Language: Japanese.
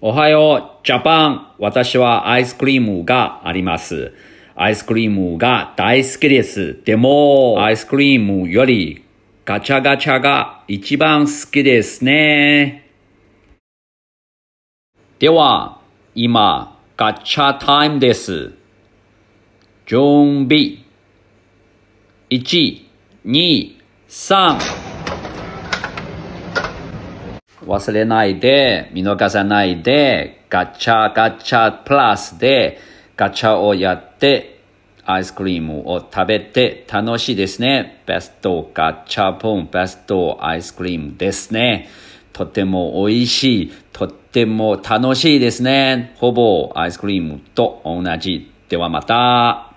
おはよう、ジャパン。私はアイスクリームがあります。アイスクリームが大好きです。でも、アイスクリームよりガチャガチャが一番好きですね。では、今、ガチャタイムです。準備。1、2、3。忘れないで、見逃さないで、ガチャガチャプラスで、ガチャをやって、アイスクリームを食べて楽しいですね。ベストガチャポン、ベストアイスクリームですね。とても美味しい、とても楽しいですね。ほぼアイスクリームと同じ。ではまた。